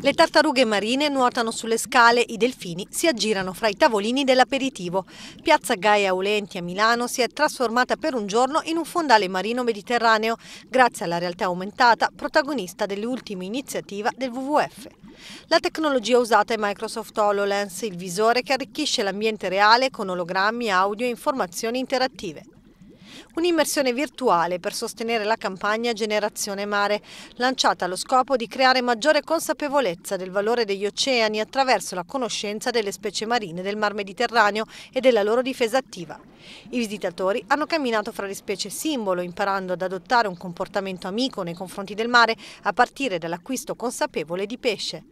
Le tartarughe marine nuotano sulle scale, i delfini si aggirano fra i tavolini dell'aperitivo. Piazza Gaia Aulenti a Milano si è trasformata per un giorno in un fondale marino mediterraneo, grazie alla realtà aumentata, protagonista dell'ultima iniziativa del WWF. La tecnologia usata è Microsoft HoloLens, il visore che arricchisce l'ambiente reale con ologrammi, audio e informazioni interattive. Un'immersione virtuale per sostenere la campagna Generazione Mare, lanciata allo scopo di creare maggiore consapevolezza del valore degli oceani attraverso la conoscenza delle specie marine del Mar Mediterraneo e della loro difesa attiva. I visitatori hanno camminato fra le specie simbolo, imparando ad adottare un comportamento amico nei confronti del mare a partire dall'acquisto consapevole di pesce.